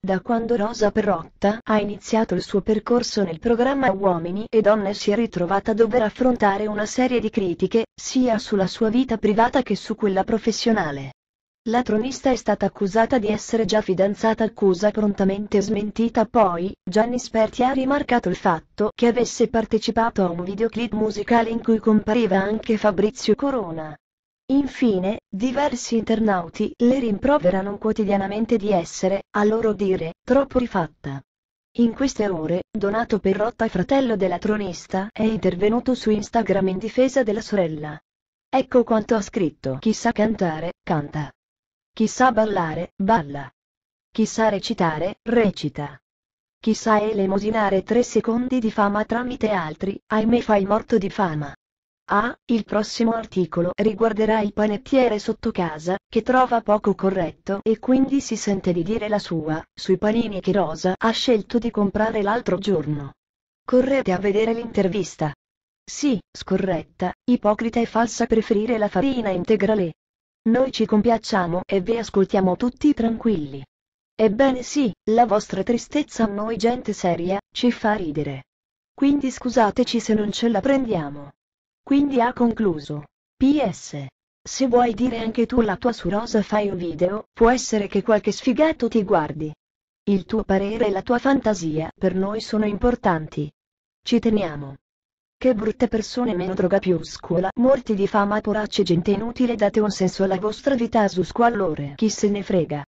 Da quando Rosa Perrotta ha iniziato il suo percorso nel programma Uomini e Donne si è ritrovata a dover affrontare una serie di critiche, sia sulla sua vita privata che su quella professionale. La tronista è stata accusata di essere già fidanzata accusa prontamente smentita poi, Gianni Sperti ha rimarcato il fatto che avesse partecipato a un videoclip musicale in cui compariva anche Fabrizio Corona. Infine, diversi internauti le rimproverano quotidianamente di essere, a loro dire, troppo rifatta. In queste ore, Donato Perrotta, fratello della tronista, è intervenuto su Instagram in difesa della sorella. Ecco quanto ha scritto. Chi sa cantare, canta. Chi sa ballare, balla. Chi sa recitare, recita. Chi sa elemosinare tre secondi di fama tramite altri, ahimè fai morto di fama. Ah, il prossimo articolo riguarderà il panettiere sotto casa, che trova poco corretto e quindi si sente di dire la sua, sui panini che Rosa ha scelto di comprare l'altro giorno. Correte a vedere l'intervista. Sì, scorretta, ipocrita e falsa preferire la farina integrale. Noi ci compiacciamo e vi ascoltiamo tutti tranquilli. Ebbene sì, la vostra tristezza a noi gente seria, ci fa ridere. Quindi scusateci se non ce la prendiamo. Quindi ha concluso. PS. Se vuoi dire anche tu la tua su Rosa fai un video, può essere che qualche sfigato ti guardi. Il tuo parere e la tua fantasia per noi sono importanti. Ci teniamo. Che brutte persone meno droga più scuola, morti di fama poracce gente inutile date un senso alla vostra vita su squallore chi se ne frega.